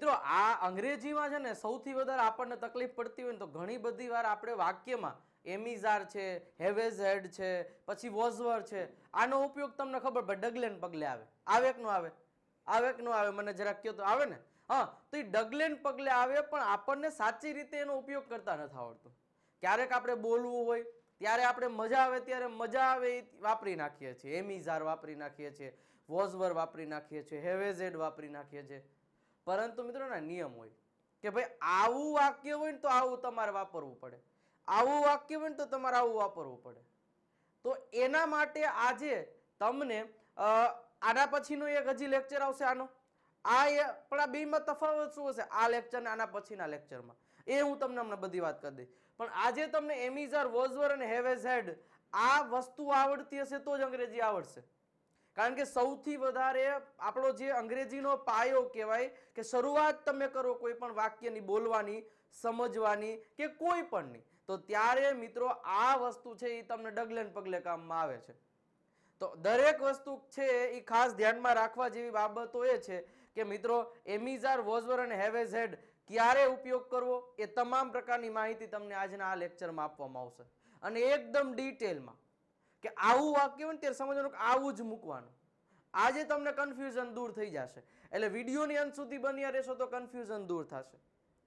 મિત્રો આ અંગ્રેજીમાં છે ને સૌથી વધારે આપણને તકલીફ પડતી હોય ને તો ઘણી બધી વાર આપણે વાક્યમાં એમિઝાર છે હેવેઝ છે પછી વોઝવર છે આનો ઉપયોગ તમને ખબર પડે ડગલેન પગલે આવે આવેક નો આવે આવેક નો આવે મને જરાક કયો તો આવે ને હા તો એ ડગલે પગલે આવે પણ આપણને સાચી રીતે એનો ઉપયોગ કરતા નથી આવડતો ક્યારેક આપણે બોલવું હોય ત્યારે આપણે મજા આવે ત્યારે મજા આવે એ વાપરી નાખીએ છીએ એમિઝાર વાપરી નાખીએ છીએ વોઝવર વાપરી નાખીએ છીએ હેવેઝેડ વાપરી નાખીએ છીએ પરંતુ મિત્રોના નિયમ હોય કે ભાઈ આવું વાક્ય હોય ને તો આવું તમારે વાપરવું પડે આવું વાક્ય હોય ને તો તમારે આવું વાપરવું પડે તો એના માટે આજે તમને આના પછીનો એક હજી લેક્ચર આવશે આનો આ એ પણ આ બેમાં તફાવત શું હશે આ લેક્ચર ને આના પછીના લેક્ચરમાં એ હું તમને હમણાં બધી વાત કરી દઈશ પણ આજે તમને એમીઝ આર વોઝવર અને હેવેઝેડ આ વસ્તુ આવડતી હશે તો જ અંગ્રેજી આવડશે કારણ કે સૌથી વધારે આપણો જે અંગ્રેજીનો પાયો કહેવાય કે શરૂઆત તમે કરો કોઈ પણ વાક્યની બોલવાની સમજવાની કે કોઈ પણની તો ત્યારે મિત્રો આ વસ્તુ છે એ તમને ડગલે પગલે કામમાં આવે છે તો દરેક વસ્તુ છે એ ખાસ ધ્યાનમાં રાખવા જેવી બાબતો એ છે કે મિત્રો એમિઝાર વોઝવર અને હેવેઝ હેડ ક્યારે ઉપયોગ કરવો એ તમામ પ્રકારની માહિતી તમને આજના આ લેક્ચરમાં આપવામાં આવશે અને એકદમ ડિટેલમાં કે આવું વાક્ય હોય ને ત્યારે સમજવાનું કે આવું જ મૂકવાનું આજે તમને કન્ફ્યુઝન દૂર થઈ જશે એટલે વિડીયોની અંત સુધી બન્યા રહેશો તો કન્ફ્યુઝન દૂર થશે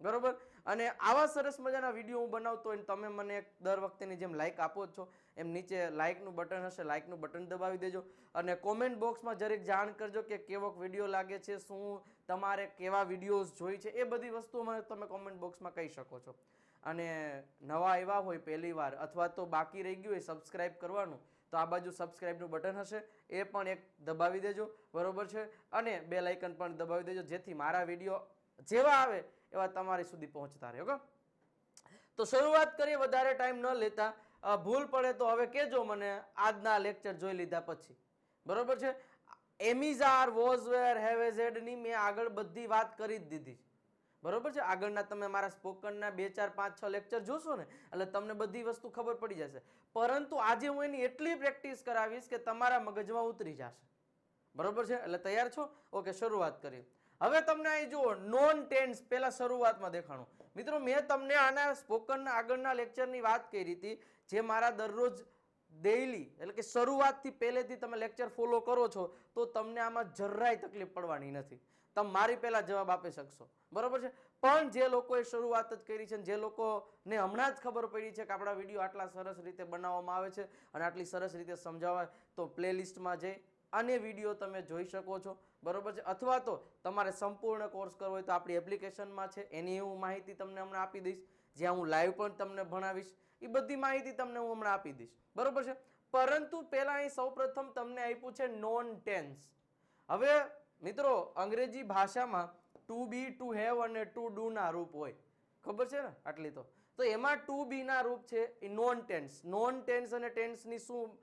બરોબર અને આવા સરસ મજાના વિડીયો હું બનાવતો હોય તમે મને દર વખતેની જેમ લાઇક આપો જ છો એમ નીચે લાઇકનું બટન હશે લાઇકનું બટન દબાવી દેજો અને કોમેન્ટ બોક્સમાં જરીક જાણ કરજો કે કેવો વિડીયો લાગે છે શું તમારે કેવા વિડીયોઝ જોઈ છે એ બધી વસ્તુઓ મને તમે કોમેન્ટ બોક્સમાં કહી શકો છો અને નવા આવ્યા હોય પહેલી વાર અથવા તો બાકી રહી ગયું હોય સબસ્ક્રાઈબ કરવાનું તો આ બાજુ સબસ્ક્રાઈબનું બટન હશે એ પણ એક દબાવી દેજો બરાબર છે અને બે લાઇકન પણ દબાવી દેજો જેથી મારા વિડીયો જેવા આવે એવા તમારી સુધી પહોંચતા રહે ઓકે તો શરૂઆત કરીએ વધારે ટાઈમ ન લેતા ભૂલ પડે તો હવે કહેજો મને આજના લેક્ચર જોઈ લીધા પછી બરાબર છે એમિઝાર વોઝવેર હેવેઝેડની મેં આગળ બધી વાત કરી જ દીધી છે બરોબર છે આગળના તમે મારા સ્પોકનના બે ચાર પાંચ છ લેક્ચર જોશો ને એટલે તમને બધી વસ્તુ ખબર પડી જશે પરંતુ આજે હું એની એટલી પ્રેક્ટિસ કરાવીશ કે તમારા મગજમાં ઉતરી જશે બરોબર છે એટલે તૈયાર છો ઓકે શરૂઆત કરી હવે તમને અહીં જુઓ નોન ટેન્સ પહેલાં શરૂઆતમાં દેખાણું મિત્રો મેં તમને આના સ્પોકનના આગળના લેક્ચરની વાત કરી હતી જે મારા દરરોજ ડેઇલી એટલે કે શરૂઆતથી પહેલેથી તમે લેક્ચર ફોલો કરો છો તો તમને આમાં જરાય તકલીફ પડવાની નથી તમે મારી પહેલાં જવાબ આપી શકશો બરાબર છે પણ જે લોકોએ શરૂઆત જ કરી છે જે લોકોને હમણાં જ ખબર પડી છે કે આપણા વિડીયો આટલા સરસ રીતે બનાવવામાં આવે છે અને આટલી સરસ રીતે સમજાવાય તો પ્લેલિસ્ટમાં જઈ અને વિડીયો તમે જોઈ શકો છો બરાબર છે અથવા તો તમારે સંપૂર્ણ કોર્સ કરવો હોય તો આપણી એપ્લિકેશનમાં છે એની હું માહિતી તમને હમણાં આપી દઈશ જ્યાં હું લાઈવ પણ તમને ભણાવીશ એ બધી માહિતી તમને હું હમણાં આપી દઈશ બરાબર છે પરંતુ પહેલાં અહીં સૌપ્રથમ તમને આપ્યું છે નોન ટેન્સ હવે મિત્રો અંગ્રેજી ભાષામાં ટુ બી ટુ હેવ અને ટુ ડુ ના રૂપ હોય ખબર છે ને આટલી તો તો એમાં ટુ બીના રૂપ છે એ નોન ટેન્સ નોન ટેન્સ અને ટેન્સની શું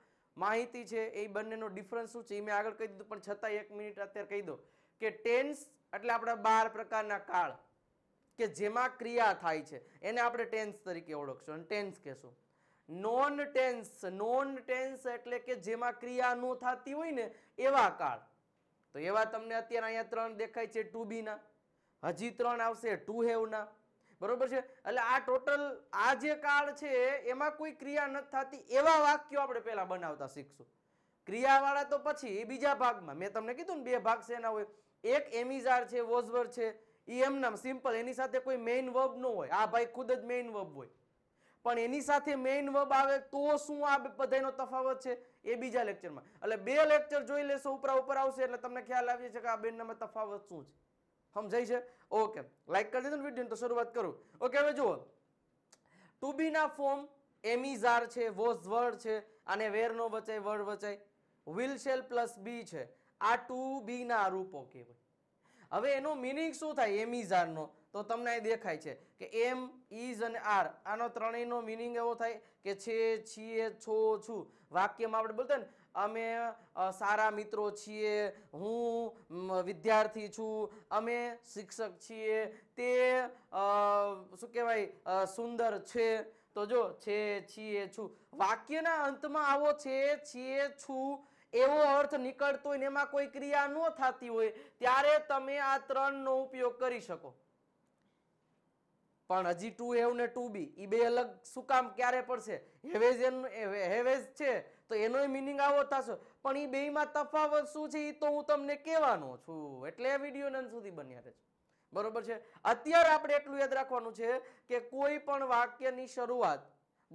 માહિતી છે એ બંનેનો ડિફરન્સ શું છે એ મેં આગળ કહી દીધું પણ છતાં એક મિનિટ અત્યારે કહી દો કે ટેન્સ એટલે આપણા બાર પ્રકારના કાળ કે જેમાં ક્રિયા થાય છે એને આપણે ટેન્સ તરીકે ઓળખશું અને ટેન્સ કહેશું નોન ટેન્સ નોન ટેન્સ એટલે કે જેમાં ક્રિયા ન થતી હોય ને એવા કાળ તો એવા તમને અત્યારે અહીંયા ત્રણ દેખાય છે ટુ બીના હજી ત્રણ આવશે ટુ હેવના બરોબર છે એટલે આ ટોટલ આ જે કાળ છે એમાં કોઈ ક્રિયા નથી થતી એવા વાક્યો આપણે પહેલાં બનાવતા શીખશું ક્રિયાવાળા તો પછી બીજા ભાગમાં મેં તમને કીધું ને બે ભાગ છે એના હોય એક એમિઝાર છે વોઝવર છે એ એમ નામ સિમ્પલ એની સાથે કોઈ મેઇન વર્બ ન હોય આ ભાઈ ખુદ જ મેઇન વર્બ હોય પણ એની સાથે મેઇન વબ આવે તો શું આ બધાનો તફાવત છે એ બીજા લેક્ચરમાં એટલે બે લેક્ચર જોઈ લેશો ઉપરા ઉપર આવશે એટલે તમને ખ્યાલ આવી જશે કે આ બેનનામાં તફાવત શું છે સમજાય છે ઓકે લાઈક કરી દીધું વિડીયો તો શરૂઆત કરું ઓકે હવે જુઓ ટુ બીના ફોર્મ એમિઝાર છે વોઝ વર્ડ છે અને વેરનો વચાય વર્ડ વચાય વિલ શેલ પ્લસ બી છે આ ટુ બી ના રૂપો કહેવાય હવે એનો મિનિંગ શું થાય એમિઝારનો તો તમને અહીં દેખાય છે કે એમ ઇઝ અને આર આનો ત્રણેયનો મિનિંગ એવો થાય કે છે છીએ છો છું વાક્યમાં આપણે બોલતા ને અમે સારા મિત્રો છીએ હું વિદ્યાર્થી છું અમે શિક્ષક છીએ તે શું કહેવાય સુંદર છે તો જો છે છીએ છું વાક્યના અંતમાં આવો છે છીએ છું એવો અર્થ નીકળતો હોય ને એમાં કોઈ ક્રિયા ન થતી હોય ત્યારે તમે આ ત્રણનો ઉપયોગ કરી શકો પણ હજી ટુ હેવ ને ટુ બી એ બે અલગ શું કામ ક્યારે પડશે હેવેજ એનું હેવેજ છે તો એનો મિનિંગ આવો થશે પણ એ બેમાં તફાવત શું છે એ તો હું તમને કહેવાનો છું એટલે વિડીયોને અંત સુધી બન્યા રહેજો બરોબર છે અત્યારે આપણે એટલું યાદ રાખવાનું છે કે કોઈ પણ વાક્યની શરૂઆત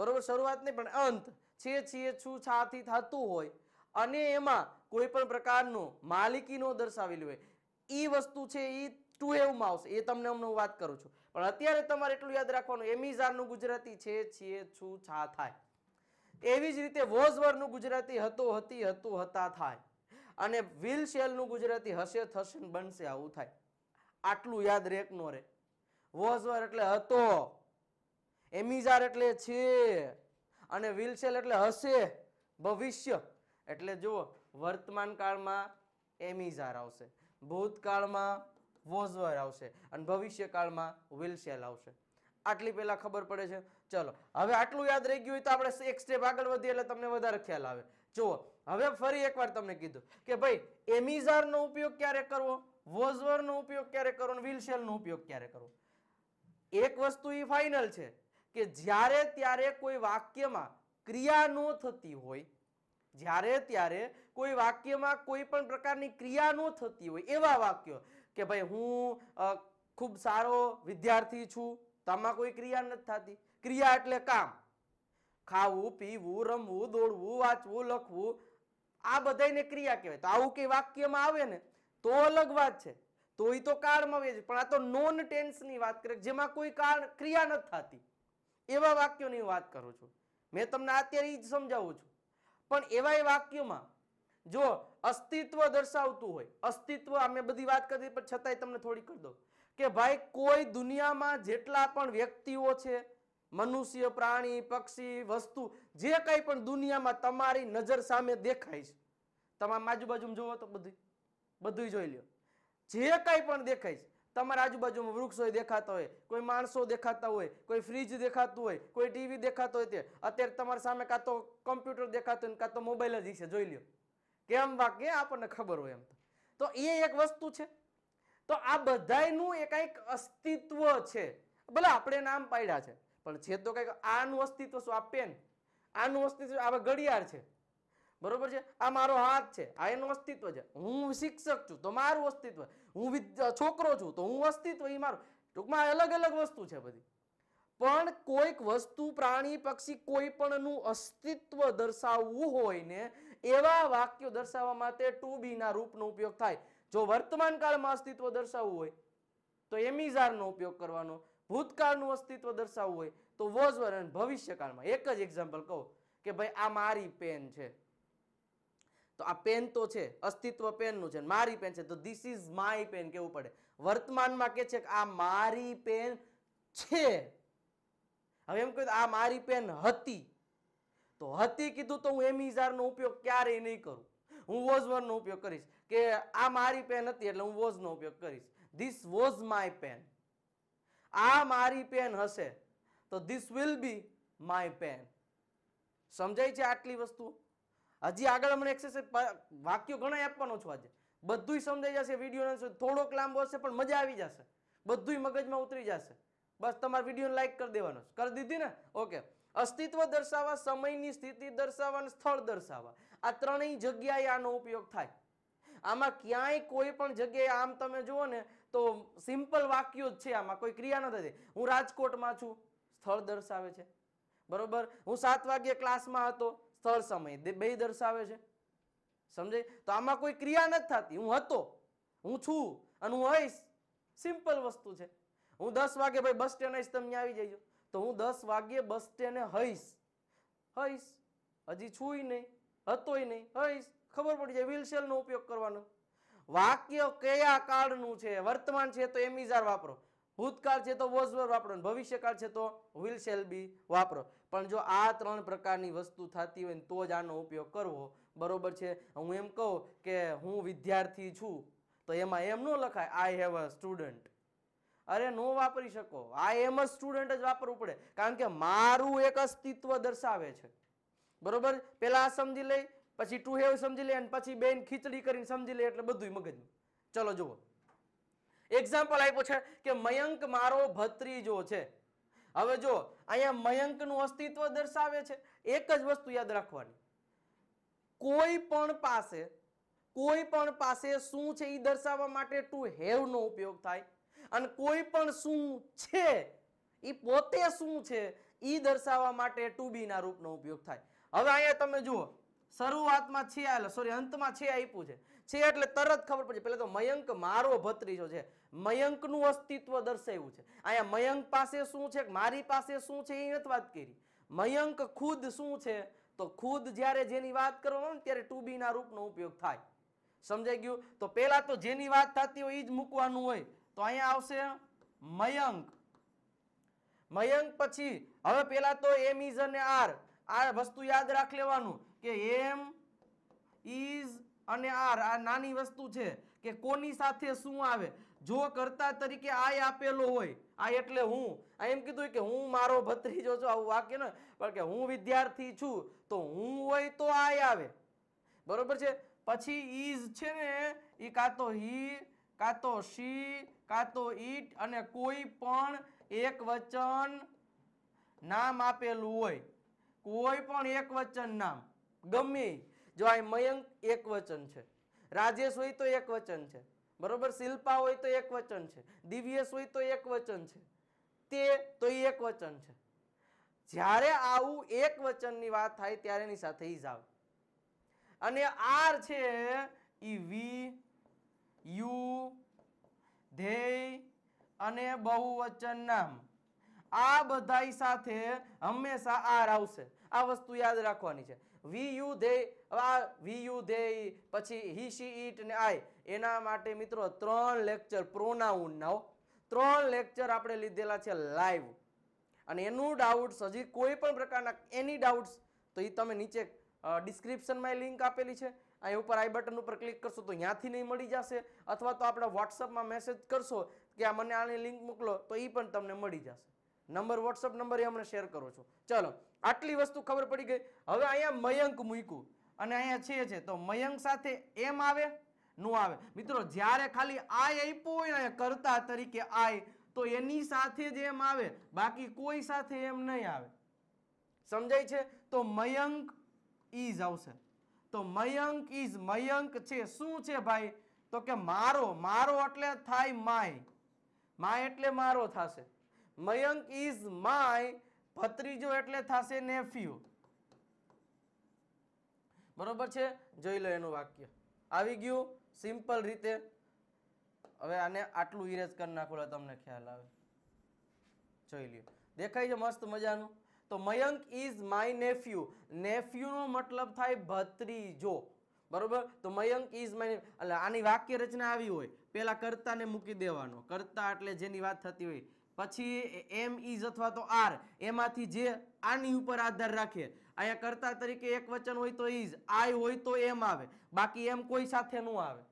બરોબર શરૂઆત નહીં પણ અંત છે છીએ છું છાથી થતું હોય અને એમાં કોઈ પણ પ્રકારનો માલિકીનો દર્શાવેલું હોય એ વસ્તુ છે એ ટુ હેવમાં આવશે એ તમને હમણાં હું વાત કરું છું પણ અત્યારે તમારે એટલું યાદ રાખવાનું એમિઝારનું ગુજરાતી છે છીએ છું છા થાય એવી જ રીતે વોઝવરનું ગુજરાતી હતો હતી હતું હતા થાય અને વ્હીલ શેલનું ગુજરાતી હશે થશે બનશે આવું થાય આટલું યાદ રેક નો રે વોઝવર એટલે હતો એમિઝાર એટલે છે અને વ્હીલશેલ એટલે હશે ભવિષ્ય એટલે જુઓ વર્તમાન કાળમાં એમિઝાર આવશે ભૂતકાળમાં વોઝવર આવશે અને ભવિષ્યકાળમાં વિલસેલ આવશે આટલી પહેલાં ખબર પડે છે ચલો હવે આટલું યાદ રહી ગયું હોય તો આપણે એક સ્ટેપ આગળ વધીએ એટલે તમને વધારે ખ્યાલ આવે જુઓ હવે ફરી એકવાર તમને કીધું કે ભાઈ એમિઝારનો ઉપયોગ ક્યારે કરવો વોઝવરનો ઉપયોગ ક્યારે કરવો અને વિલસેલનો ઉપયોગ ક્યારે કરવો એક વસ્તુ એ ફાઇનલ છે કે જ્યારે ત્યારે કોઈ વાક્યમાં ક્રિયા ન થતી હોય જ્યારે ત્યારે કોઈ વાક્યમાં કોઈ પણ પ્રકારની ક્રિયા ન થતી હોય એવા વાક્યો કે ભાઈ હું ખૂબ સારો વિદ્યાર્થી છું તો આમાં કોઈ ક્રિયા નથી થતી ક્રિયા એટલે કામ ખાવું પીવું રમવું દોડવું વાંચવું લખવું આ બધાને ક્રિયા કહેવાય તો આવું કંઈ વાક્યમાં આવે ને તો અલગ વાત છે તો એ તો કાળમાં આવે છે પણ આ તો નોન ટેન્સની વાત કરે જેમાં કોઈ કાળ ક્રિયા નથી થતી એવા વાક્યોની વાત કરું છું મેં તમને અત્યારે એ જ સમજાવું છું પણ એવા વાક્યોમાં જો અસ્તિત્વ દર્શાવતું હોય અસ્તિત્વ અમે બધી વાત કરી પણ છતાંય તમને થોડી કરી દો કે ભાઈ કોઈ દુનિયામાં જેટલા પણ વ્યક્તિઓ છે મનુષ્ય પ્રાણી પક્ષી વસ્તુ જે કંઈ પણ દુનિયામાં તમારી નજર સામે દેખાય છે તમામ આજુબાજુમાં જોવો તો બધું બધું જોઈ લ્યો જે કંઈ પણ દેખાય છે તમારા આજુબાજુમાં વૃક્ષો દેખાતા હોય કોઈ માણસો દેખાતા હોય કોઈ ફ્રીજ દેખાતું હોય કોઈ ટીવી દેખાતો હોય તે અત્યારે તમારી સામે કાં તો કમ્પ્યુટર દેખાતું હોય કાં તો મોબાઈલ જ હશે જોઈ લ્યો કેમ બા આપણને ખબર હોય એમ તો એ એક વસ્તુ છે તો આ બધાયનું એ કંઈક અસ્તિત્વ છે ભલે આપણે નામ પાડ્યા છે પણ છે તો કંઈક આનું અસ્તિત્વ શું આ પેન આનું અસ્તિત્વ આ ઘડિયાળ છે બરોબર છે આ મારો હાથ છે આ એનું અસ્તિત્વ છે હું શિક્ષક છું તો મારું અસ્તિત્વ હું છોકરો છું તો હું અસ્તિત્વ એ મારું ટૂંકમાં અલગ અલગ વસ્તુ છે બધી પણ કોઈક વસ્તુ પ્રાણી પક્ષી કોઈ પણનું અસ્તિત્વ દર્શાવવું હોય ને એવા વાક્યો દર્શાવવા માટે ટુ બી ના રૂપનો ઉપયોગ થાય જો વર્તમાન કાળમાં અસ્તિત્વ દર્શાવવું હોય તો એમિઝારનો ઉપયોગ કરવાનો ભૂતકાળનું અસ્તિત્વ દર્શાવવું હોય તો વોઝ વર અને ભવિષ્યકાળમાં એક જ એક્ઝામ્પલ કહો કે ભાઈ આ મારી પેન છે તો આ પેન તો છે અસ્તિત્વ પેનનું છે મારી પેન છે તો ધીસ ઇઝ માય પેન કેવું પડે વર્તમાનમાં કે છે કે આ મારી પેન છે હવે એમ કહ્યું આ મારી પેન હતી તો હતી કીધું તો હું એમિઝારનો ઉપયોગ ક્યારેય નહીં કરું હું વોઝ વનનો ઉપયોગ કરીશ કે આ મારી પેન હતી એટલે હું વોઝનો ઉપયોગ કરીશ ધીસ વોઝ માય પેન આ મારી પેન હશે તો this will be my pen સમજાય છે આટલી વસ્તુ હજી આગળ મને એક્સરસાઇઝ વાક્યો ઘણા આપવાનો છું આજે બધું સમજાઈ જશે વિડીયોને થોડોક લાંબો હશે પણ મજા આવી જશે બધુંય મગજમાં ઉતરી જશે બસ તમારા વિડીયો લાઈક કરી દેવાનો કરી દીધી ને ઓકે અસ્તિત્વ દર્શાવવા સમયની સ્થિતિ દર્શાવવા અને સ્થળ દર્શાવવા આ ત્રણેય જગ્યાએ આનો ઉપયોગ થાય આમાં ક્યાંય કોઈ પણ જગ્યાએ આમ તમે જુઓ ને તો સિમ્પલ વાક્યો જ છે આમાં કોઈ ક્રિયા નથી હું રાજકોટમાં છું સ્થળ દર્શાવે છે બરોબર હું સાત વાગ્યે ક્લાસમાં હતો સ્થળ સમય બે દર્શાવે છે સમજે તો આમાં કોઈ ક્રિયા નથી થતી હું હતો હું છું અને હું હઈશ સિમ્પલ વસ્તુ છે હું દસ વાગે ભાઈ બસ સ્ટેન્ડ આવીશ તમે આવી જઈજો તો હું દસ વાગ્યે બસ સ્ટેન્ડે હઈશ હઈશ હજી છુંય નહીં હતોય નહીં હઈશ ખબર પડી જાય વ્હીલશેલનો ઉપયોગ કરવાનો વાક્ય કયા કાળનું છે વર્તમાન છે તો એમિઝાર વાપરો ભૂતકાળ છે તો વોઝવર વાપરો ભવિષ્યકાળ છે તો વ્હીલશેલ બી વાપરો પણ જો આ ત્રણ પ્રકારની વસ્તુ થતી હોય તો જ આનો ઉપયોગ કરવો બરોબર છે હું એમ કહું કે હું વિદ્યાર્થી છું તો એમાં એમ ન લખાય આઈ હેવ અ સ્ટુડન્ટ અરે નો વાપરી શકો આ એમ જ સ્ટુડન્ટ જ વાપરવું પડે કારણ કે મારું એક અસ્તિત્વ દર્શાવે છે બરોબર પેલા આ સમજી લઈ પછી ટુ હેવ સમજી લે અને પછી બેન ખીચડી કરીને સમજી લે એટલે બધું મગજમાં ચલો જુઓ એક્ઝામ્પલ આપ્યો છે કે મયંક મારો ભત્રીજો છે હવે જો અહીંયા મયંકનું અસ્તિત્વ દર્શાવે છે એક જ વસ્તુ યાદ રાખવાની કોઈ પણ પાસે કોઈ પણ પાસે શું છે એ દર્શાવવા માટે ટુ હેવનો ઉપયોગ થાય અને કોઈ પણ શું છે એ પોતે શું છે એ દર્શાવવા માટે ટુ બીના રૂપનો ઉપયોગ થાય હવે અહીંયા તમે જુઓ શરૂઆતમાં છે એટલે સોરી અંતમાં છે આપ્યું છે છે એટલે તરત ખબર પડશે પેલા તો મયંક મારો ભત્રીજો છે મયંકનું અસ્તિત્વ દર્શાવ્યું છે અહીંયા મયંક પાસે શું છે મારી પાસે શું છે એ નથી વાત કરી મયંક ખુદ શું છે તો ખુદ જ્યારે જેની વાત કરવામાં આવે ત્યારે ટુ ના રૂપનો ઉપયોગ થાય સમજાઈ ગયું તો પહેલા તો જેની વાત થતી હોય એ જ મૂકવાનું હોય તો અહીંયા આવશે મયંક મયંક પછી હવે પેલા તો એમ ઇઝ અને આર આ વસ્તુ યાદ રાખ લેવાનું કે એમ ઇઝ અને આર આ નાની વસ્તુ છે કે કોની સાથે શું આવે જો કરતા તરીકે આય આપેલો હોય આ એટલે હું આ એમ કીધું કે હું મારો ભત્રીજો છું આવું વાક્ય ને પણ કે હું વિદ્યાર્થી છું તો હું હોય તો આય આવે બરોબર છે પછી ઇઝ છે ને એ કાં તો હી કાં તો શી કાં તો ઈટ અને કોઈ પણ એક વચન નામ આપેલું હોય કોઈ પણ એક વચન નામ ગમે જો આ મયંક એક વચન છે રાજેશ હોય તો એક વચન છે બરોબર શિલ્પા હોય તો એક વચન છે દિવ્યેશ હોય તો એક વચન છે તે તો એક વચન છે જ્યારે આવું એક વચનની વાત થાય ત્યારે એની સાથે ઈજ આવે અને આર છે એ વી યુ ધેય અને બહુવચન નામ આ બધાય સાથે હંમેશા આર આવશે આ વસ્તુ યાદ રાખવાની છે વી યુ ધેય આ વી યુ ધેય પછી હી શી ઈટ ને આય એના માટે મિત્રો ત્રણ લેક્ચર પ્રોનાઉન ના ત્રણ લેક્ચર આપણે લીધેલા છે લાઈવ અને એનું ડાઉટ્સ હજી કોઈ પણ પ્રકારના એની ડાઉટ્સ તો એ તમે નીચે ડિસ્ક્રિપ્શનમાં લિંક આપેલી છે અહીં ઉપર આઈ બટન ઉપર ક્લિક કરશો તો ત્યાંથી નહીં મળી જશે અથવા તો આપણે વોટ્સઅપમાં મેસેજ કરશો કે આ મને આની લિંક મોકલો તો એ પણ તમને મળી જશે નંબર વોટ્સઅપ નંબર એ અમને શેર કરો છો ચલો આટલી વસ્તુ ખબર પડી ગઈ હવે અહીંયા મયંક મૂક્યું અને અહીંયા છે છે તો મયંક સાથે એમ આવે નું આવે મિત્રો જ્યારે ખાલી આય આપ્યો હોય ને કરતા તરીકે આય તો એની સાથે જ એમ આવે બાકી કોઈ સાથે એમ નહીં આવે સમજાય છે તો મયંક ઈઝ આવશે તો મયંક ઇઝ મયંક છે શું છે ભાઈ તો કે મારો મારો એટલે થાય માય માય એટલે મારો થશે મયંક ઇઝ માય ભત્રીજો એટલે થશે નેફ્યુ બરોબર છે જોઈ લો એનું વાક્ય આવી ગયું સિમ્પલ રીતે હવે આને આટલું ઇરેઝ કરી નાખું તમને ખ્યાલ આવે જોઈ લ્યો દેખાય છે મસ્ત મજાનું તો મયંક ઇઝ માય નેફ્યુ નેફ્યુનો મતલબ થાય ભત્રીજો બરોબર તો મયંક ઇઝ માય એટલે આની વાક્ય રચના આવી હોય પહેલાં કર્તાને મૂકી દેવાનો કર્તા એટલે જેની વાત થતી હોય પછી એમ ઇઝ અથવા તો આર એમાંથી જે આની ઉપર આધાર રાખે અહીંયા કર્તા તરીકે એક વચન હોય તો ઇઝ આઈ હોય તો એમ આવે બાકી એમ કોઈ સાથે ન આવે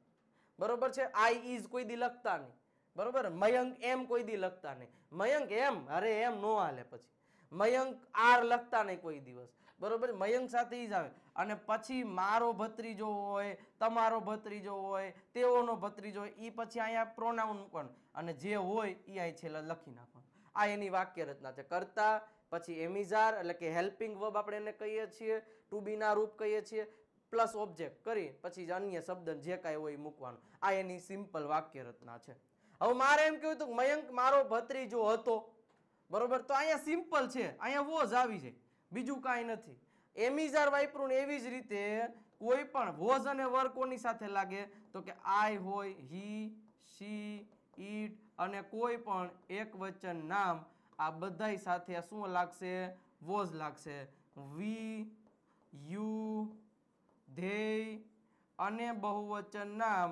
બરોબર છે આઈ ઇઝ કોઈ દી લખતા નહીં બરોબર મયંક એમ કોઈ દી લખતા નહીં મયંક એમ અરે એમ નો હાલે પછી મયંક આર લખતા નહીં કોઈ દિવસ બરોબર મયંક સાથે જ આવે અને પછી મારો ભત્રીજો હોય તમારો ભત્રીજો હોય તેઓનો ભત્રીજો હોય એ પછી અહીંયા પ્રોનાઉન મૂકવાનું અને જે હોય એ અહીં છેલ્લા લખી નાખવાનું આ એની વાક્ય રચના છે કરતા પછી એમિઝાર એટલે કે હેલ્પિંગ વર્બ આપણે એને કહીએ છીએ ટુ બીના રૂપ કહીએ છીએ પ્લસ ઓબ્જેક્ટ કરી પછી અન્ય શબ્દ જે કાંઈ હોય મૂકવાનું આ એની સિમ્પલ વાક્ય રચના છે હવે મારે એમ કહ્યું હતું મયંક મારો ભત્રીજો હતો બરોબર તો અહીંયા સિમ્પલ છે અહીંયા વોઝ આવી છે બીજું કાંઈ નથી એમિઝાર વાઇપ્રુન એવી જ રીતે કોઈ પણ વોઝ અને વર કોની સાથે લાગે તો કે આઈ હોય હી શી ઈટ અને કોઈ પણ એક વચન નામ આ બધાય સાથે શું લાગશે વોઝ લાગશે વી યુ ધેય અને બહુવચન નામ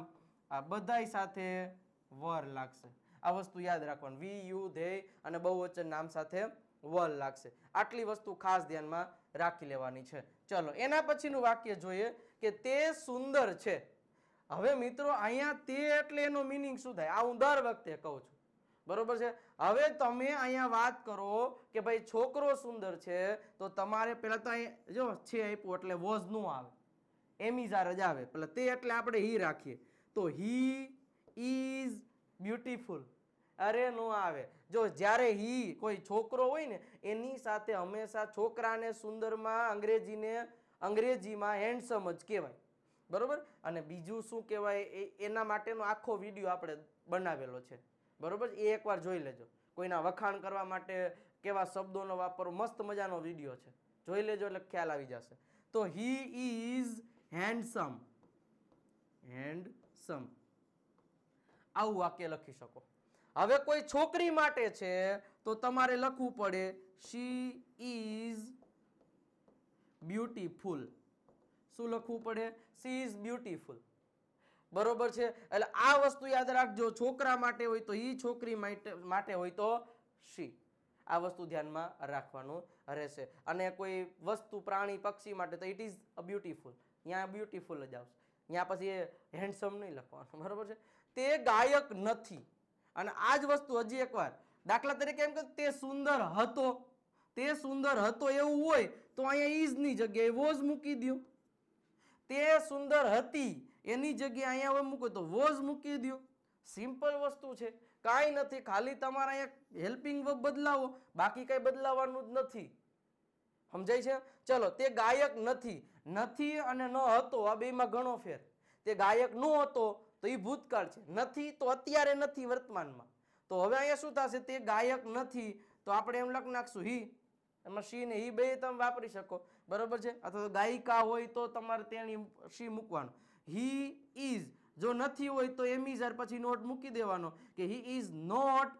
આ બધાય સાથે વર લાગશે આ વસ્તુ યાદ રાખવાનું વી યુ ધ્યેય અને બહુવચન નામ સાથે વલ લાગશે આટલી વસ્તુ ખાસ ધ્યાનમાં રાખી લેવાની છે ચલો એના પછીનું વાક્ય જોઈએ કે તે સુંદર છે હવે મિત્રો અહીંયા તે એટલે એનો મિનિંગ શું થાય આ હું દર વખતે કહું છું બરોબર છે હવે તમે અહીંયા વાત કરો કે ભાઈ છોકરો સુંદર છે તો તમારે પહેલાં તો અહીં જો છે આપ્યું એટલે વોઝ નું આવે એમિઝાર જ આવે પેલા તે એટલે આપણે હી રાખીએ તો હી ઇઝ બ્યુટીફુલ અરે નો આવે જો જ્યારે હી કોઈ છોકરો હોય ને એની સાથે હંમેશા છોકરાને સુંદરમાં અંગ્રેજીને અંગ્રેજીમાં હેન્ડસમ જ કહેવાય બરોબર અને બીજું શું કહેવાય એના માટેનો આખો વિડીયો આપણે બનાવેલો છે બરોબર એ એકવાર જોઈ લેજો કોઈના વખાણ કરવા માટે કેવા શબ્દોનો વાપરો મસ્ત મજાનો વિડીયો છે જોઈ લેજો એટલે ખ્યાલ આવી જશે તો હી ઇઝ હેન્ડસમ હેન્ડસમ આવું વાક્ય લખી શકો હવે કોઈ છોકરી માટે છે તો તમારે લખવું પડે શી ઇઝ બ્યુટીફુલ શું લખવું પડે શી ઇઝ બ્યુટીફુલ બરોબર છે એટલે આ વસ્તુ યાદ રાખજો છોકરા માટે હોય તો એ છોકરી માટે હોય તો શી આ વસ્તુ ધ્યાનમાં રાખવાનું રહેશે અને કોઈ વસ્તુ પ્રાણી પક્ષી માટે તો ઇટ ઇઝ અ બ્યુટીફુલ ત્યાં બ્યુટીફુલ જ આવશે ત્યાં પછી એ હેન્ડસમ નહીં લખવાનું બરાબર છે તે ગાયક નથી અને આ જ વસ્તુ હજી એકવાર દાખલા તરીકે એમ કે તે સુંદર હતો તે સુંદર હતો એવું હોય તો અહીંયા ઈજની જગ્યાએ વોઝ મૂકી દો તે સુંદર હતી એની જગ્યાએ અહીંયા હવે મૂકો તો વોઝ મૂકી દો સિમ્પલ વસ્તુ છે કાંઈ નથી ખાલી તમારે અહીંયા હેલ્પિંગ વર્બ બદલાવો બાકી કંઈ બદલાવાનું જ નથી સમજાય છે ચલો તે ગાયક નથી નથી અને ન હતો આ બેમાં ઘણો ફેર તે ગાયક ન હતો તો એ ભૂતકાળ છે નથી તો અત્યારે નથી વર્તમાનમાં તો હવે અહીંયા શું થશે તે ગાયક નથી તો આપણે એમ લખ નાખશું હી એમાં શી ને હી બે તમે વાપરી શકો બરોબર છે અથવા તો ગાયિકા હોય તો તમારે તેની શી મૂકવાનું હી ઇઝ જો નથી હોય તો એમ ઇઝર પછી નોટ મૂકી દેવાનો કે he is not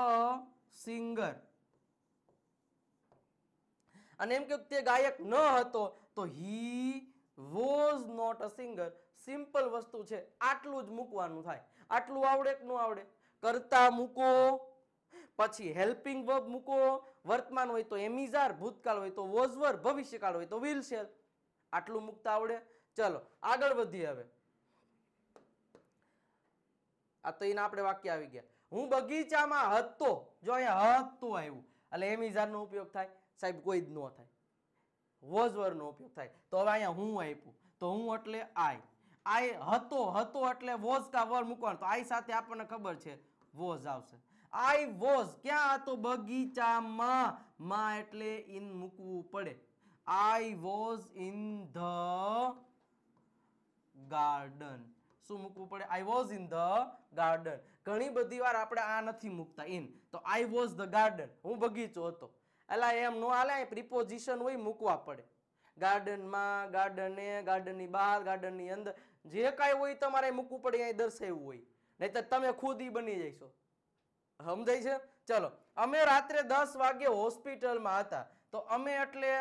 a singer અને એમ કે તે ગાયક ન હતો તો હી વો was not a singer simple વસ્તુ છે આટલું જ મૂકવાનું થાય આટલું આવડે કે ન આવડે કરતા મૂકો પછી હેલ્પિંગ વર્બ મૂકો વર્તમાન હોય તો એમિઝાર ભૂતકાળ હોય તો વોઝવર ભવિષ્યકાળ હોય તો વિલ શેલ આટલું મૂકતા આવડે ચલો આગળ વધીએ હવે આ તો એના આપણે વાક્ય આવી ગયા હું બગીચામાં હતો જો અહીંયા હતું આવ્યું એટલે એમિઝારનો ઉપયોગ થાય સાહેબ કોઈ જ ન થાય વોઝવરનો ઉપયોગ થાય તો હવે અહીંયા હું આપ્યું તો હું એટલે આઈ આઈ હતો હતો એટલે વોઝ કા વર મૂકવાનું તો આઈ સાથે આપણને ખબર છે વોઝ આવશે આઈ વોઝ ક્યાં હતો બગીચામાં માં એટલે ઇન મૂકવું પડે I was in the garden શું મૂકવું પડે I was in the garden ઘણી બધી વાર આપણે આ નથી મૂકતા ઇન તો આઈ વોઝ ધ ગાર્ડન હું બગીચો હતો એટલે એમ નો હાલે પ્રિપોઝિશન હોય મૂકવા પડે ગાર્ડનમાં ગાર્ડને ગાર્ડનની બહાર ગાર્ડનની અંદર જે કાંઈ હોય તમારે મૂકવું પડે અહીંયા દર્શાવવું હોય નહીં તો તમે ખુદ ઈ બની જઈશો સમજાય છે ચલો અમે રાત્રે દસ વાગે હોસ્પિટલમાં હતા તો અમે એટલે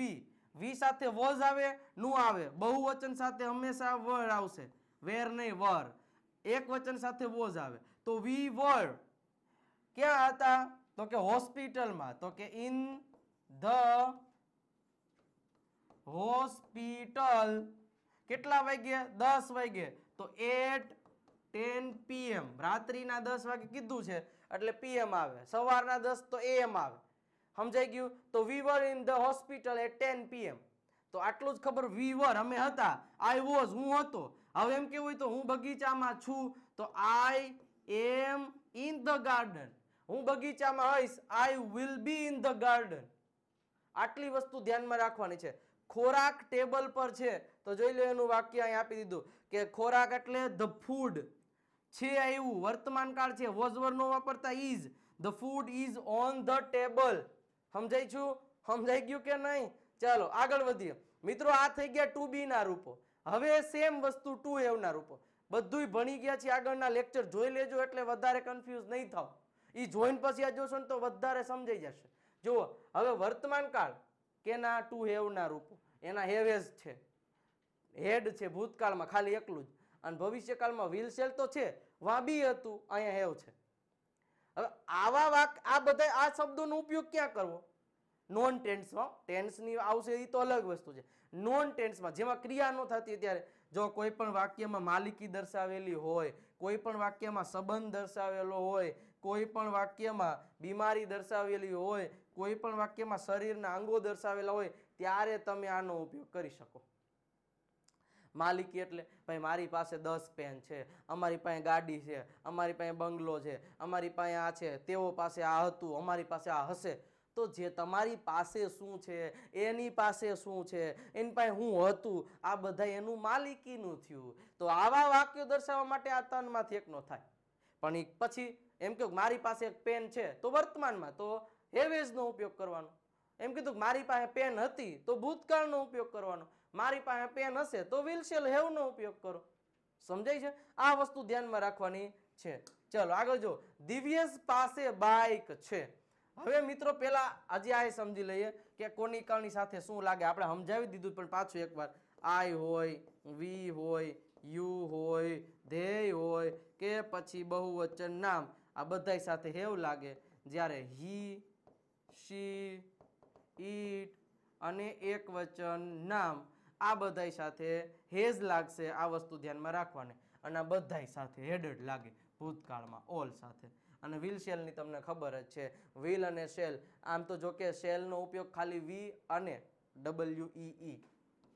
વી વી સાથે વોઝ આવે નું આવે બહુ વચન સાથે હંમેશા વર આવશે વેર નહીં વર એક વચન સાથે વોઝ આવે તો વી વર ક્યાં હતા તો કે હોસ્પિટલમાં તો કે ઇન ધ હોસ્પિટલ કેટલા વાગ્યે દસ વાગ્યે તો એટ ટેન પીએમ રાત્રિના દસ વાગે કીધું છે એટલે પીએમ આવે સવારના દસ તો એએમ આવે સમજાઈ ગયું તો we in the hospital at ten PM તો આટલું જ ખબર વી અમે હતા આઈ વોઝ હું હતો હવે એમ કેવું હોય તો હું બગીચામાં છું તો I am in the garden હું બગીચામાં હઈશ I will be in the garden આટલી વસ્તુ ધ્યાનમાં રાખવાની છે ખોરાક ટેબલ પર છે તો જોઈ લો એનું વાક્ય અહીં આપી દીધું કે ખોરાક એટલે ધ ફૂડ છે આવ્યું કાળ છે વોઝ વર નો વાપરતા is the food is on the table સમજાય છું સમજાઈ ગયું કે નહીં ચાલો આગળ વધીએ મિત્રો આ થઈ ગયા ટુ બી ના રૂપો હવે સેમ વસ્તુ ટુ એવ રૂપો બધુંય ભણી ગયા છે આગળના લેક્ચર જોઈ લેજો એટલે વધારે કન્ફ્યુઝ નહીં થાવ એ જોઈન પછી આ જોશો ને તો વધારે સમજાઈ જશે જુઓ હવે વર્તમાન કાળ કેના ટુ હેવના રૂપો એના હેવેઝ છે હેડ છે ભૂતકાળમાં ખાલી એકલું જ અને ભવિષ્યકાળમાં વ્હીલ સેલ તો છે વાબી હતું અહીંયા હેવ છે હવે આવા વાક આ બધા આ શબ્દોનો ઉપયોગ ક્યાં કરવો નોન ટેન્સમાં ટેન્સની આવશે એ તો અલગ વસ્તુ છે નોન ટેન્સમાં જેમાં ક્રિયા ન થતી ત્યારે જો કોઈ પણ વાક્યમાં માલિકી દર્શાવેલી હોય કોઈ પણ વાક્યમાં સંબંધ દર્શાવેલો હોય કોઈ પણ વાક્યમાં બીમારી દર્શાવેલી હોય કોઈ પણ વાક્યમાં શરીરના અંગો દર્શાવેલા હોય ત્યારે તમે આનો ઉપયોગ કરી શકો માલિકી એટલે ભાઈ મારી પાસે દસ પેન છે અમારી પાસે ગાડી છે અમારી પાસે બંગલો છે અમારી પાસે આ છે તેઓ પાસે આ હતું અમારી પાસે આ હશે તો જે તમારી પાસે શું છે એની પાસે શું છે એની પાસે હું હતું આ બધા એનું માલિકીનું થયું તો આવા વાક્યો દર્શાવવા માટે આ તનમાંથી નો થાય પણ પછી એમ કે મારી પાસે એક પેન છે તો વર્તમાનમાં તો હેવેઝનો ઉપયોગ કરવાનો એમ કીધું મારી પાસે પેન હતી તો ભૂતકાળનો ઉપયોગ કરવાનો મારી પાસે પેન હશે તો વિલશેલ હેવનો ઉપયોગ કરો સમજાય છે આ વસ્તુ ધ્યાનમાં રાખવાની છે ચલો આગળ જો દિવ્યેશ પાસે બાઇક છે હવે મિત્રો પેલા આજે આ સમજી લઈએ કે કોની કાળની સાથે શું લાગે આપણે સમજાવી દીધું પણ પાછું એકવાર આઈ હોય વી હોય યુ હોય ધ્યેય હોય કે પછી બહુવચન નામ આ બધા સાથે હેવ લાગે જ્યારે હી શી ઈટ અને એક વચન નામ આ બધાય સાથે હેઝ લાગશે આ વસ્તુ ધ્યાનમાં રાખવાની અને આ બધાય સાથે હેડડ લાગે ભૂતકાળમાં ઓલ સાથે અને વ્હીલ શેલની તમને ખબર જ છે વ્હીલ અને શેલ આમ તો જો કે શેલનો ઉપયોગ ખાલી વી અને ડબલ્યુ ઈ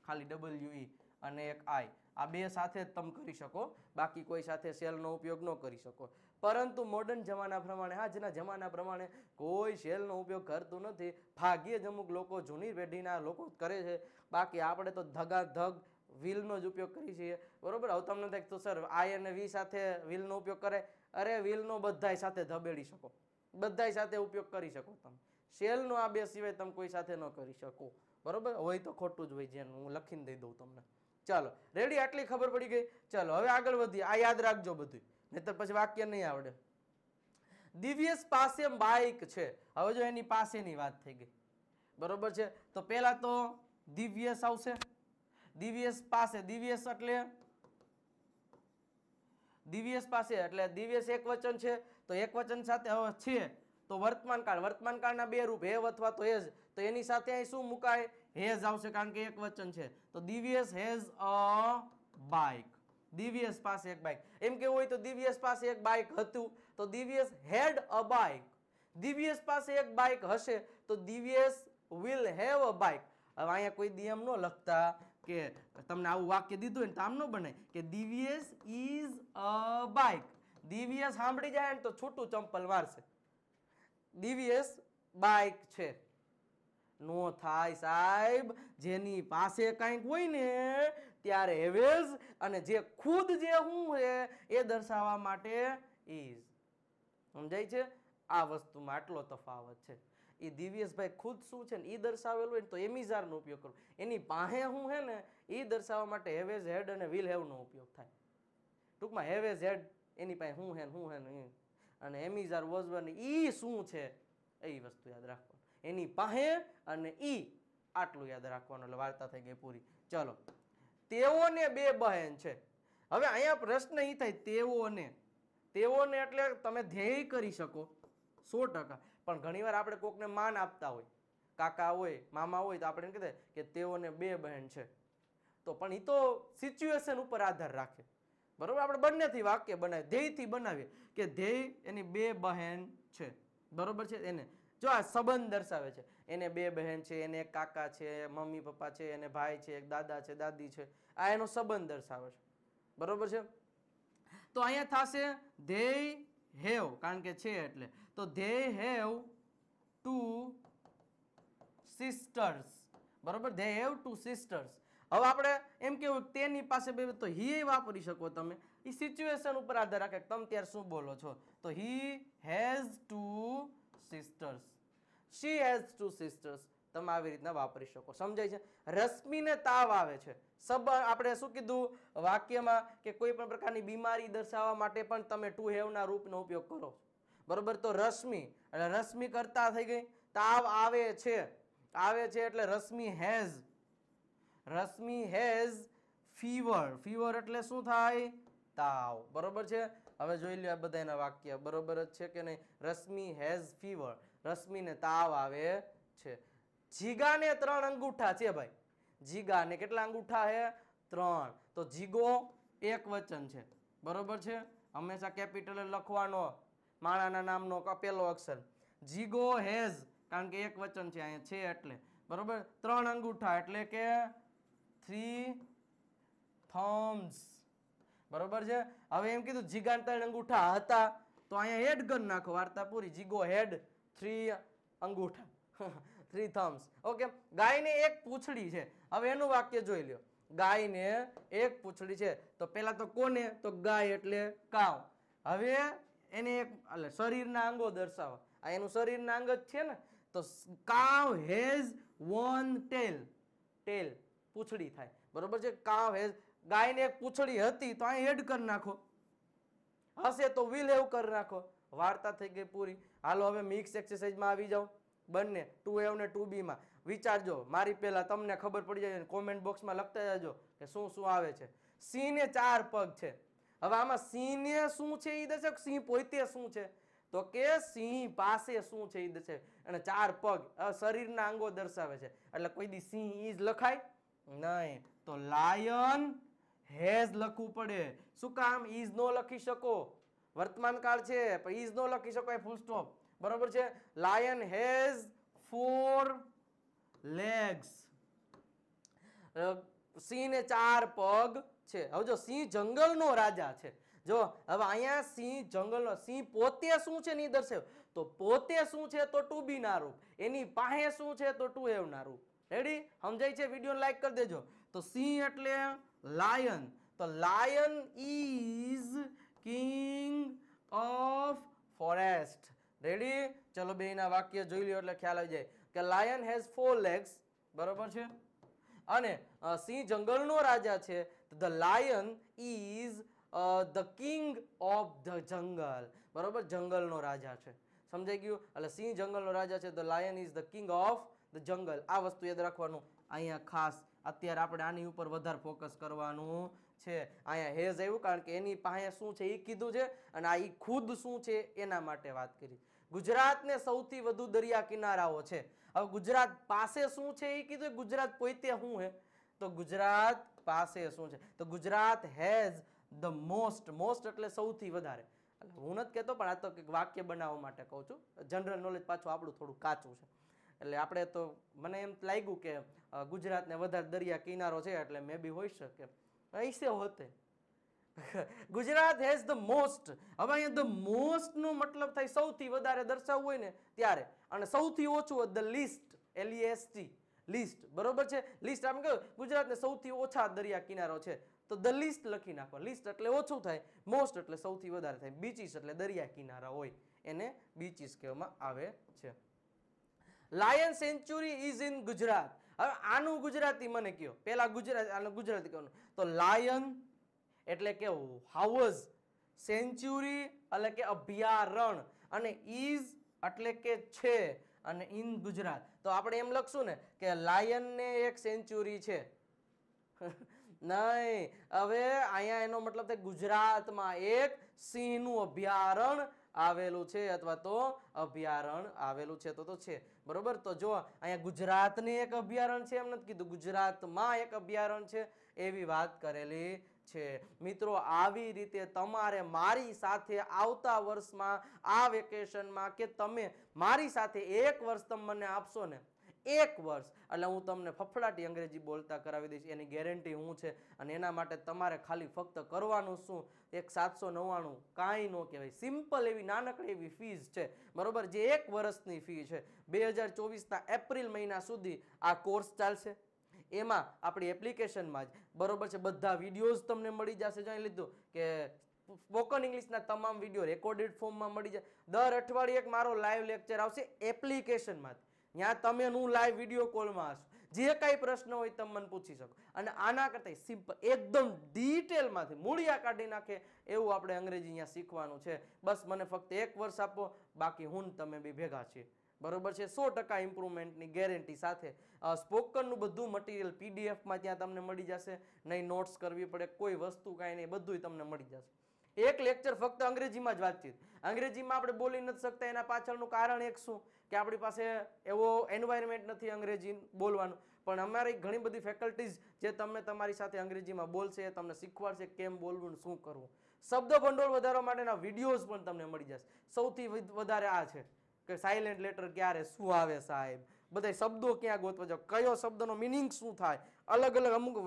ખાલી ડબલ્યુ ઈ અને એક આઈ આ બે સાથે જ તમે કરી શકો બાકી કોઈ સાથે શેલનો ઉપયોગ ન કરી શકો પરંતુ મોડર્ન જમાના પ્રમાણે આજના જમાના પ્રમાણે કોઈ શેલનો ઉપયોગ કરતું નથી ભાગ્યે જ અમુક લોકો જૂની પેઢીના લોકો કરે છે બાકી આપણે તો ધગા ધગ વ્હીલનો જ ઉપયોગ કરીએ છીએ બરાબર હવે તમને થાય તો સર આઈ અને વી સાથે વ્હીલનો ઉપયોગ કરે અરે વ્હીલનો બધાય સાથે ધબેડી શકો બધાય સાથે ઉપયોગ કરી શકો તમે શેલનો આ બે સિવાય તમે કોઈ સાથે ન કરી શકો બરાબર હોય તો ખોટું જ હોય જેનું હું લખીને દઈ દઉં તમને ચાલો રેડી આટલી ખબર પડી ગઈ ચાલો હવે આગળ વધીએ આ યાદ રાખજો બધું નહીતર પછી વાક્ય નહીં આવડે દિવ્યસ પાસે બાઇક છે હવે જો એની પાસેની વાત થઈ ગઈ બરોબર છે તો પહેલા તો દિવ્યસ આવશે દિવ્યેશ પાસે દિવ્યસ એટલે દિવ્યસ પાસે એટલે દિવ્યસ એક વચન છે તો એક વચન સાથે હવે છે તો વર્તમાન કાળ વર્તમાન કાળના બે રૂપ હેવ અથવા તો હેઝ તો એની સાથે અહીં શું મુકાય હેઝ આવશે કારણ કે એક વચન છે તો દિવ્યસ હેઝ અ બાઇક દિવ્યસ પાસે એક બાઇક એમ કેવું હોય તો દિવ્યસ પાસે એક બાઇક હતું તો દિવ્યસ હેડ અ બાઇક દિવ્યસ પાસે એક બાઇક હશે તો Divyas will have a bike હવે અહીંયા કોઈ નિયમ ન લખતા કે તમને આવું વાક્ય દીધું હોય ને તો આમ ન બને કે દિવ્યસ ઇઝ અ બાઇક દિવ્યસ સાંભળી જાય ને તો છૂટું ચંપલ મારશે દિવ્યસ બાઇક છે નો થાય સાહેબ જેની પાસે કાંઈક હોય ને ત્યારે એવેઝ અને જે ખુદ જે હું છે એ દર્શાવવા માટે ઇઝ સમજાય છે આ વસ્તુમાં આટલો તફાવત છે એ દિવ્યેશભાઈ ખુદ શું છે ને એ દર્શાવેલું હોય ને તો એમિઝારનો ઉપયોગ કરું એની પાસે હું હે ને એ દર્શાવવા માટે હેવેઝ હેડ અને વિલ હેવનો ઉપયોગ થાય ટૂંકમાં હેવેઝ હેડ એની પાસે હું હે ને હું હે ને અને એમિઝાર વોઝવન એ શું છે એ વસ્તુ યાદ રાખવાનું એની પાસે અને ઈ આટલું યાદ રાખવાનું એટલે વાર્તા થઈ ગઈ પૂરી ચલો તેઓને બે બહેન છે હવે અહીંયા પ્રશ્ન એ થાય તેઓને તેઓને એટલે તમે ધ્યેય કરી શકો સો ટકા પણ ઘણીવાર આપણે કોકને માન આપતા હોય કાકા હોય મામા હોય તો આપણે એમ કહેતા કે તેઓને બે બહેન છે તો પણ એ તો સિચ્યુએશન ઉપર આધાર રાખે બરાબર આપણે બંનેથી વાક્ય બનાવીએ ધ્યેયથી બનાવીએ કે ધ્યેય એની બે બહેન છે બરાબર છે એને જો આ સંબંધ દર્શાવે છે એને બે બહેન છે એને એક કાકા છે મમ્મી પપ્પા છે એને ભાઈ છે એક દાદા છે દાદી છે આ એનો સંબંધ દર્શાવે છે બરોબર છે તો અહીંયા થશે ધેય હેવ કારણ કે છે એટલે તો ધે હેવ ટુ સિસ્ટર્સ બરોબર ધે હેવ ટુ સિસ્ટર્સ હવે આપણે એમ કેવું તેની પાસે બે તો હી વાપરી શકો તમે એ સિચ્યુએશન ઉપર આધાર રાખે તમે ત્યારે શું બોલો છો તો he has two sisters she has two sisters તમે આવી રીતના વાપરી શકો સમજાય છે રશ્મિને તાવ આવે છે સબ આપણે શું કીધું વાક્યમાં કે કોઈ પણ પ્રકારની બીમારી દર્શાવવા માટે પણ તમે ટુ હેવના રૂપનો ઉપયોગ કરો બરોબર તો રશ્મિ એટલે રશ્મિ કરતા થઈ ગઈ તાવ આવે છે આવે છે એટલે Rashmi has Rashmi has fever fever એટલે શું થાય તાવ બરોબર છે હવે જોઈ લ્યો આ બધાના વાક્ય બરોબર જ છે કે નહીં રશ્મિ હેઝ ફીવર રશ્મિને તાવ આવે છે જીગાને ત્રણ અંગૂઠા છે ભાઈ જીગાને કેટલા અંગૂઠા છે ત્રણ તો જીગો એક વચન છે બરોબર છે હંમેશા કેપિટલ લખવાનો માણાના નામનો કપેલો અક્ષર જીગો હેઝ કારણ કે એક વચન છે અહીંયા છે એટલે બરોબર ત્રણ અંગૂઠા એટલે કે થ્રી થોમ્સ બરોબર છે હવે એમ કીધું જીગાંતર અંગૂઠા હતા તો અહીંયા હેડ ગન નાખો વાર્તા પૂરી જીગો હેડ થ્રી અંગૂઠા થ્રી થમ્સ ઓકે ગાયને એક પૂંછડી છે હવે એનું વાક્ય જોઈ લ્યો ગાયને એક પૂંછડી છે તો પહેલાં તો કોને તો ગાય એટલે કાવ હવે એને એક એટલે શરીરના અંગો દર્શાવો આ એનું શરીરના અંગ જ છે ને તો કાવ હેઝ વન ટેલ ટેલ પૂંછડી થાય બરોબર છે કાવ હેઝ ગાયને એક પૂછડી હતી તો અહીં એડ કરી નાખો હશે તો વિલ હેવ કરી નાખો વાર્તા થઈ ગઈ પૂરી હાલો હવે મિક્સ એક્સરસાઇઝમાં આવી જાઓ બંને ટુ એવ ને ટુ બીમાં વિચારજો મારી પહેલાં તમને ખબર પડી જાય કોમેન્ટ બોક્સમાં લખતા જજો કે શું શું આવે છે સિંહને ચાર પગ છે હવે આમાં સિંહને શું છે એ દશક સિંહ પોતે શું છે તો કે સિંહ પાસે શું છે એ દર્શાવે અને ચાર પગ શરીરના અંગો દર્શાવે છે એટલે કોઈ દી સિંહ ઈ જ લખાય નહીં તો લાયન હેઝ લખવું પડે શું કામ ઇઝ નો લખી શકો વર્તમાન કાળ છે પણ ઇઝ નો લખી શકો એ ફૂલ સ્ટોપ બરોબર છે લાયન હેઝ ફોર લેગ્સ સિંહને ચાર પગ છે હવે જો સિંહ જંગલનો રાજા છે જો હવે અહીંયા સિંહ જંગલનો સિંહ પોતે શું છે નહીં દર્શાવ તો પોતે શું છે તો ટુ બી ના રૂપ એની પાસે શું છે તો ટુ હેવ ના રૂપ રેડી સમજાય છે વિડીયો લાઈક કરી દેજો તો સિંહ એટલે લાયન તો lion is king of forest ready ચલો બેના વાક્ય જોઈ લો એટલે ખ્યાલ આવી જાય કે લાયન હેઝ ફોર લેગ્સ બરોબર છે અને સિંહ જંગલનો રાજા છે the lion is the king of the jungle બરોબર જંગલનો રાજા છે સમજાઈ ગયું એટલે સિંહ જંગલનો રાજા છે the lion is the king of the jungle આ વસ્તુ યાદ રાખવાનું અહીંયા ખાસ અત્યારે આપણે આની ઉપર વધારે ફોકસ કરવાનું છે અહીંયા હેજ આવ્યું કારણ કે એની પાસે શું છે એ કીધું છે અને આ એ ખુદ શું છે એના માટે વાત કરી ગુજરાતને સૌથી વધુ દરિયા કિનારાઓ છે હવે ગુજરાત પાસે શું છે એ કીધું ગુજરાત પોતે શું હે તો ગુજરાત પાસે શું છે તો Gujarat has the most most એટલે સૌથી વધારે હું નથી કહેતો પણ આ તો વાક્ય બનાવવા માટે કહું છું જનરલ નોલેજ પાછું આપણું થોડું કાચું છે એટલે આપણે તો મને એમ લાગ્યું કે ગુજરાતને વધારે દરિયા કિનારો છે એટલે મે બી હોઈ શકે ઐસે હોતે ગુજરાત હેઝ ધ મોસ્ટ હવે અહીંયા ધ મોસ્ટનો મતલબ થાય સૌથી વધારે દર્શાવવું હોય ને ત્યારે અને સૌથી ઓછું ધ લિસ્ટ એલઈએસટી લિસ્ટ બરોબર છે લિસ્ટ આપણે કહ્યું ગુજરાતને સૌથી ઓછા દરિયા કિનારો છે તો ધ લિસ્ટ લખી નાખો લિસ્ટ એટલે ઓછું થાય મોસ્ટ એટલે સૌથી વધારે થાય બીચીસ એટલે દરિયા કિનારા હોય એને બીચીસ કહેવામાં આવે છે lion sanctuary is in Gujarat હવે આનું ગુજરાતી મને કહો પહેલા ગુજરાત આનું ગુજરાતી કહેવાનું તો લાયન એટલે કે હાઉસ સેન્ચુરી એટલે કે અભયારણ અને ઇઝ એટલે કે છે અને ઇન ગુજરાત તો આપણે એમ લખશું ને કે લાયનને એક સેન્ચુરી છે નહીં હવે અહીંયા એનો મતલબ છે ગુજરાતમાં એક સિંહનું અભયારણ આવેલું છે અથવા તો અભયારણ આવેલું છે તો તો છે બરોબર તો જો અહીંયા ગુજરાતની એક અભયારણ્ય છે એમ નથી કીધું ગુજરાતમાં એક અભયારણ્ય છે એવી વાત કરેલી છે મિત્રો આવી રીતે તમારે મારી સાથે આવતા વર્ષમાં આ વેકેશનમાં કે તમે મારી સાથે એક વર્ષ તમને આપશો ને એક વર્ષ એટલે હું તમને ફફડાટી અંગ્રેજી બોલતા કરાવી દઈશ એની ગેરંટી હું છે અને એના માટે તમારે ખાલી ફક્ત કરવાનું શું એક સાતસો નવ્વાણું કાંઈ ન કહેવાય સિમ્પલ એવી નાનકડી એવી ફીઝ છે બરોબર જે એક વર્ષની ફી છે બે હજાર ચોવીસના એપ્રિલ મહિના સુધી આ કોર્સ ચાલશે એમાં આપણી એપ્લિકેશનમાં જ બરોબર છે બધા વિડીયોઝ તમને મળી જશે જાણી લીધું કે સ્પોકન ઇંગ્લિશના તમામ વિડીયો રેકોર્ડેડ ફોર્મમાં મળી જાય દર અઠવાડિયે એક મારો લાઈવ લેક્ચર આવશે એપ્લિકેશનમાં ત્યાં તમે હું લાઈવ વિડીયો કોલમાં હશો જે કાંઈ પ્રશ્ન હોય તમે મને પૂછી શકો અને આના કરતાં સિમ્પલ એકદમ ડિટેલમાંથી મૂળિયા કાઢી નાખે એવું આપણે અંગ્રેજી અહીંયા શીખવાનું છે બસ મને ફક્ત એક વર્ષ આપો બાકી હું તમે બી ભેગા છીએ બરોબર છે સો ટકા ઇમ્પ્રુવમેન્ટની ગેરંટી સાથે સ્પોકનનું બધું મટીરિયલ પીડીએફમાં ત્યાં તમને મળી જશે નહીં નોટ્સ કરવી પડે કોઈ વસ્તુ કાંઈ નહીં બધું તમને મળી જશે એક લેક્ચર ફક્ત અંગ્રેજીમાં જ વાતચીત અંગ્રેજીમાં આપણે બોલી નથી શકતા એના પાછળનું કારણ એક શું કે આપણી પાસે એવો એન્વાયરમેન્ટ નથી અંગ્રેજી બોલવાનું પણ અમારી ઘણી બધી ફેકલ્ટીઝ જે તમને તમારી સાથે અંગ્રેજીમાં બોલશે તમને શીખવાડશે કેમ બોલવું શું કરવું શબ્દ ભંડોળ વધારવા માટેના વિડીયોઝ પણ તમને મળી જશે સૌથી વધારે આ છે કે સાયલેન્ટ લેટર ક્યારે શું આવે સાહેબ બધા શબ્દો ક્યાં ગોતવા જાવ કયો શબ્દનો મિનિંગ શું થાય અલગ અલગ અમુક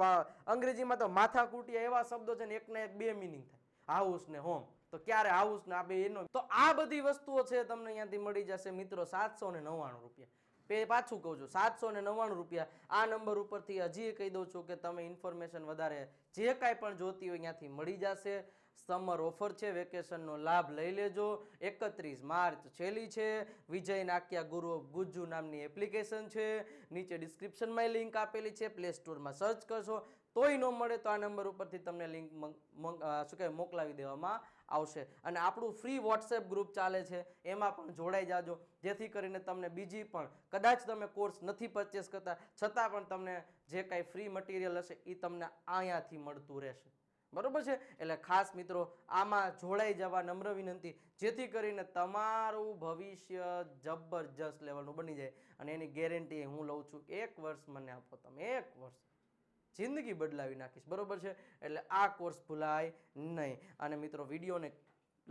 અંગ્રેજીમાં તો માથાકૂટી એવા શબ્દો છે ને એકના એક બે મિનિંગ થાય હાઉસ ને હોમ તો ક્યારે હાઉસ ને આ એનો તો આ બધી વસ્તુઓ છે તમને અહીંયાથી મળી જશે મિત્રો સાતસો ને નવ્વાણું રૂપિયા પે પાછું કહું છું સાતસો ને નવ્વાણું રૂપિયા આ નંબર ઉપરથી હજી કહી દઉં છું કે તમે ઇન્ફોર્મેશન વધારે જે કાંઈ પણ જોતી હોય ત્યાંથી મળી જશે સમર ઓફર છે વેકેશનનો લાભ લઈ લેજો એકત્રીસ માર્ચ છેલ્લી છે વિજય નાક્યા ગુરુ ઓફ ગુજ્જુ નામની એપ્લિકેશન છે નીચે ડિસ્ક્રિપ્શનમાં લિંક આપેલી છે પ્લે સ્ટોરમાં સર્ચ કરશો તોય ન મળે તો આ નંબર ઉપરથી તમને લિંક શું કહેવાય મોકલાવી દેવામાં આવશે અને આપણું ફ્રી વોટ્સએપ ગ્રુપ ચાલે છે એમાં પણ જોડાઈ જાજો જેથી કરીને તમને બીજી પણ કદાચ તમે કોર્સ નથી પરચેસ કરતા છતાં પણ તમને જે કાંઈ ફ્રી મટીરિયલ હશે એ તમને અહીંયાથી મળતું રહેશે બરોબર છે એટલે ખાસ મિત્રો આમાં જોડાઈ જવા નમ્ર વિનંતી જેથી કરીને તમારું ભવિષ્ય જબરજસ્ત લેવલનું બની જાય અને એની ગેરંટી હું લઉં છું એક વર્ષ મને આપો તમે એક વર્ષ જિંદગી બદલાવી નાખીશ બરોબર છે એટલે આ કોર્સ ભૂલાય નહીં અને મિત્રો વિડીયોને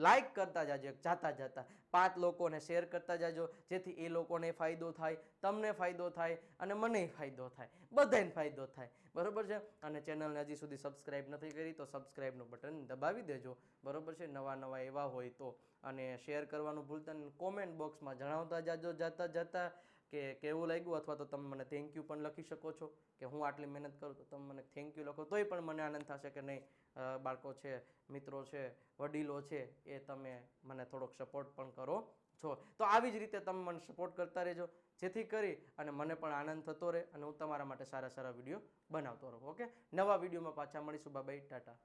લાઇક કરતા જાજો જાતા જાતા પાંચ લોકોને શેર કરતા જાજો જેથી એ લોકોને ફાયદો થાય તમને ફાયદો થાય અને મને ફાયદો થાય બધાને ફાયદો થાય બરાબર છે અને ચેનલને હજી સુધી સબસ્ક્રાઈબ નથી કરી તો સબસ્ક્રાઈબનું બટન દબાવી દેજો બરાબર છે નવા નવા એવા હોય તો અને શેર કરવાનું ભૂલતા કોમેન્ટ બોક્સમાં જણાવતા જાજો જાતા જતા કે કેવું લાગ્યું અથવા તો તમે મને થેન્ક યુ પણ લખી શકો છો કે હું આટલી મહેનત કરું તો તમે મને થેન્ક યુ લખો તોય પણ મને આનંદ થશે કે નહીં બાળકો છે મિત્રો છે વડીલો છે એ તમે મને થોડોક સપોર્ટ પણ કરો છો તો આવી જ રીતે તમે મને સપોર્ટ કરતા રહેજો જેથી કરી અને મને પણ આનંદ થતો રહે અને હું તમારા માટે સારા સારા વિડીયો બનાવતો રહું ઓકે નવા વિડીયોમાં પાછા મળીશું બાબાઈ ટાટા